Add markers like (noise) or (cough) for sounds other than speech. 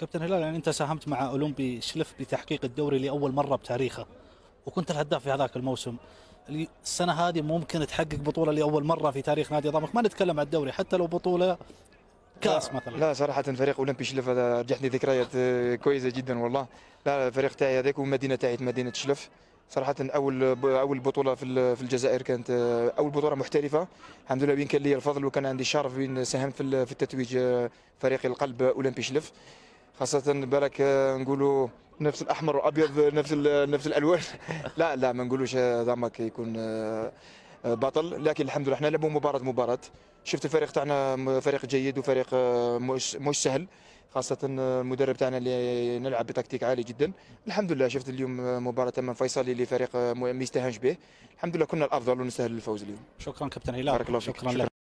كابتن هلال يعني انت ساهمت مع اولمبي شلف بتحقيق الدوري لاول مره بتاريخه وكنت الهداف في هذاك الموسم السنه هذه ممكن تحقق بطوله لاول مره في تاريخ نادي ضمك ما نتكلم عن الدوري حتى لو بطوله كاس مثلا لا صراحه فريق اولمبي شلف هذا رجعتني ذكريات آه، كويسه جدا والله لا الفريق تاعي هذاك والمدينه تاعي مدينه شلف صراحه اول اول بطوله في في الجزائر كانت آه، اول بطوله محترفه الحمد لله بين كان لي الفضل وكان عندي الشرف بين ساهمت في التتويج آه، فريق القلب اولمبي شلف خاصه بالك آه، نقولوا نفس الاحمر والابيض آه، نفس آه، نفس الالوان (laughs) لا لا ما نقولوش زعما يكون بطل لكن الحمد لله احنا نلعبوا مباراه مباراه شفت الفريق تاعنا فريق جيد وفريق مش مش سهل خاصة المدرب تاعنا اللي نلعب بتكتيك عالي جدا الحمد لله شفت اليوم مباراة امام فيصلي اللي فريق ما يستهانش به الحمد لله كنا الافضل ونستاهل الفوز اليوم شكرا كابتن هلال شكرا لك